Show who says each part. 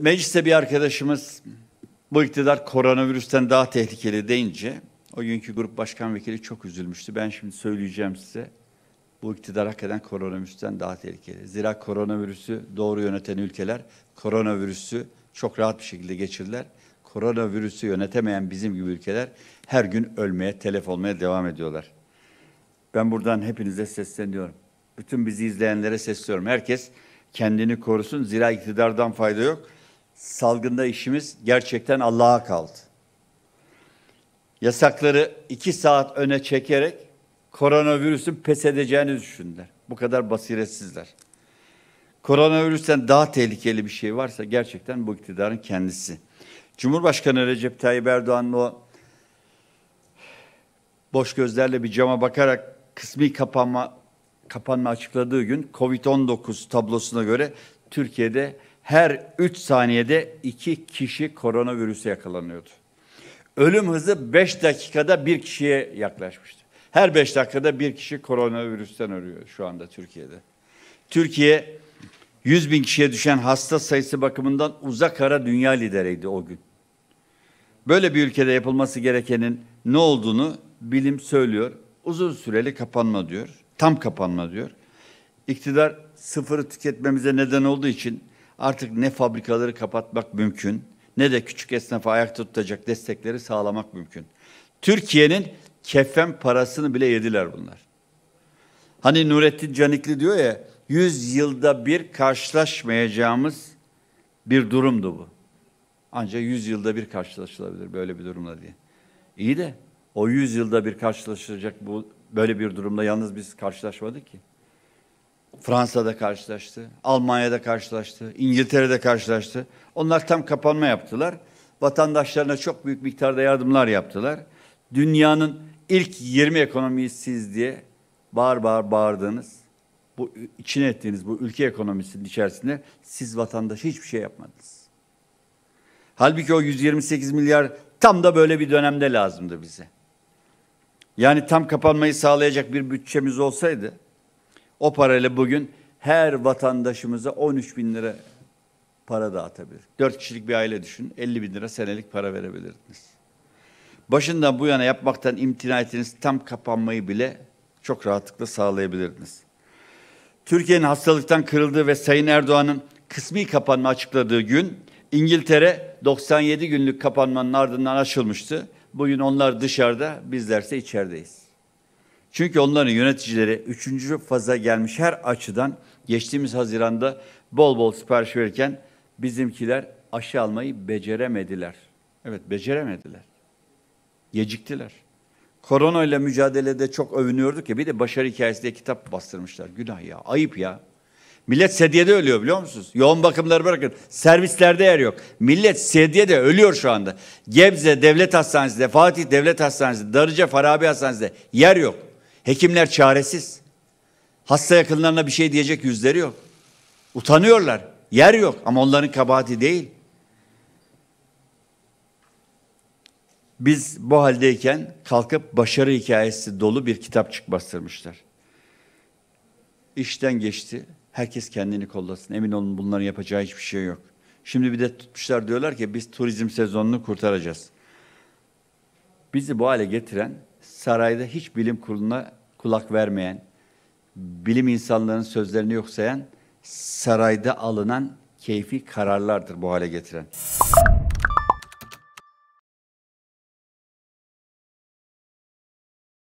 Speaker 1: Mecliste bir arkadaşımız bu iktidar koronavirüsten daha tehlikeli deyince o günkü grup başkan vekili çok üzülmüştü. Ben şimdi söyleyeceğim size. Bu iktidar hakikaten koronavirüsten daha tehlikeli. Zira koronavirüsü doğru yöneten ülkeler koronavirüsü çok rahat bir şekilde geçirdiler. Koronavirüsü yönetemeyen bizim gibi ülkeler her gün ölmeye, telef olmaya devam ediyorlar. Ben buradan hepinize sesleniyorum. Bütün bizi izleyenlere sesliyorum. Herkes kendini korusun. Zira iktidardan fayda yok salgında işimiz gerçekten Allah'a kaldı. Yasakları iki saat öne çekerek koronavirüsün pes edeceğini düşündüler. Bu kadar basiretsizler. Koronavirüsten daha tehlikeli bir şey varsa gerçekten bu iktidarın kendisi. Cumhurbaşkanı Recep Tayyip Erdoğan'ın o boş gözlerle bir cama bakarak kısmi kapanma kapanma açıkladığı gün COVID-19 tablosuna göre Türkiye'de her 3 saniyede 2 kişi koronavirüse yakalanıyordu. Ölüm hızı 5 dakikada bir kişiye yaklaşmıştı. Her 5 dakikada bir kişi koronavirüsten ölüyor şu anda Türkiye'de. Türkiye 100 bin kişiye düşen hasta sayısı bakımından uzak ara dünya lideriydi o gün. Böyle bir ülkede yapılması gerekenin ne olduğunu bilim söylüyor. Uzun süreli kapanma diyor. Tam kapanma diyor. İktidar sıfırı tüketmemize neden olduğu için artık ne fabrikaları kapatmak mümkün ne de küçük esnafı ayakta tutacak destekleri sağlamak mümkün. Türkiye'nin kefen parasını bile yediler bunlar. Hani Nurettin Canikli diyor ya, 100 yılda bir karşılaşmayacağımız bir durumdu bu. Ancak 100 yılda bir karşılaşılabilir böyle bir durumla diye. İyi de o 100 yılda bir karşılaşılacak bu böyle bir durumda yalnız biz karşılaşmadık ki. Fransa'da karşılaştı, Almanya'da karşılaştı, İngiltere'de karşılaştı. Onlar tam kapanma yaptılar. Vatandaşlarına çok büyük miktarda yardımlar yaptılar. Dünyanın ilk 20 ekonomiyi siz diye bağır bağır bağırdığınız, bu içine ettiğiniz bu ülke ekonomisinin içerisinde siz vatandaş hiçbir şey yapmadınız. Halbuki o 128 milyar tam da böyle bir dönemde lazımdı bize. Yani tam kapanmayı sağlayacak bir bütçemiz olsaydı o parayla bugün her vatandaşımıza 13 bin lira para dağıtabilir. Dört kişilik bir aile düşün. 50 bin lira senelik para verebilirdiniz. Başından bu yana yapmaktan imtina ettiğiniz tam kapanmayı bile çok rahatlıkla sağlayabilirdiniz. Türkiye'nin hastalıktan kırıldığı ve Sayın Erdoğan'ın kısmi kapanma açıkladığı gün İngiltere 97 günlük kapanmanın ardından açılmıştı. Bugün onlar dışarıda, bizlerse içerideyiz. Çünkü onların yöneticileri üçüncü faza gelmiş her açıdan geçtiğimiz Haziran'da bol bol sipariş verirken bizimkiler aşı almayı beceremediler. Evet beceremediler. Geciktiler. Korona ile mücadelede çok övünüyorduk ya bir de başarı hikayesi diye kitap bastırmışlar. Günah ya, ayıp ya. Millet sedyede ölüyor biliyor musunuz? Yoğun bakımları bırakın. Servislerde yer yok. Millet sedyede ölüyor şu anda. Gebze Devlet Hastanesi'nde, Fatih Devlet Hastanesi'nde, Darıca Farabi Hastanesi'nde yer yok. Hekimler çaresiz. Hasta yakınlarına bir şey diyecek yüzleri yok. Utanıyorlar. Yer yok ama onların kabahati değil. Biz bu haldeyken kalkıp başarı hikayesi dolu bir kitapçık bastırmışlar. İşten geçti. Herkes kendini kollasın. Emin olun bunların yapacağı hiçbir şey yok. Şimdi bir de tutmuşlar diyorlar ki biz turizm sezonunu kurtaracağız. Bizi bu hale getiren sarayda hiç bilim kuruluna kulak vermeyen, bilim insanlarının sözlerini yok sayan, sarayda alınan keyfi kararlardır bu hale getiren.